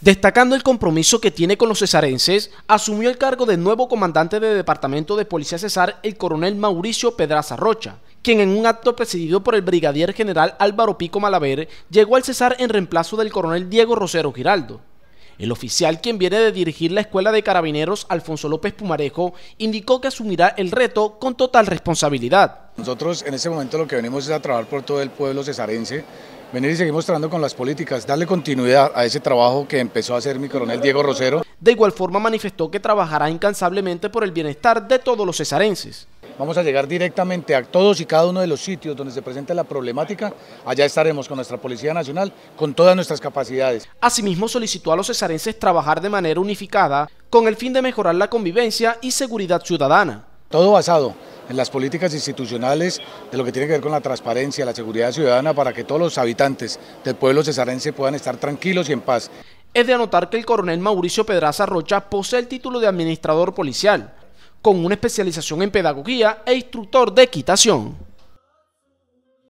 Destacando el compromiso que tiene con los cesarenses, asumió el cargo de nuevo comandante del Departamento de Policía Cesar el coronel Mauricio Pedraza Rocha, quien en un acto presidido por el brigadier general Álvaro Pico Malaver llegó al Cesar en reemplazo del coronel Diego Rosero Giraldo. El oficial, quien viene de dirigir la Escuela de Carabineros Alfonso López Pumarejo, indicó que asumirá el reto con total responsabilidad. Nosotros en ese momento lo que venimos es a trabajar por todo el pueblo cesarense, venir y seguir mostrando con las políticas, darle continuidad a ese trabajo que empezó a hacer mi coronel Diego Rosero. De igual forma manifestó que trabajará incansablemente por el bienestar de todos los cesarenses. Vamos a llegar directamente a todos y cada uno de los sitios donde se presenta la problemática. Allá estaremos con nuestra Policía Nacional, con todas nuestras capacidades. Asimismo, solicitó a los cesarenses trabajar de manera unificada con el fin de mejorar la convivencia y seguridad ciudadana. Todo basado en las políticas institucionales de lo que tiene que ver con la transparencia, la seguridad ciudadana, para que todos los habitantes del pueblo cesarense puedan estar tranquilos y en paz. Es de anotar que el coronel Mauricio Pedraza Rocha posee el título de administrador policial, con una especialización en pedagogía e instructor de equitación.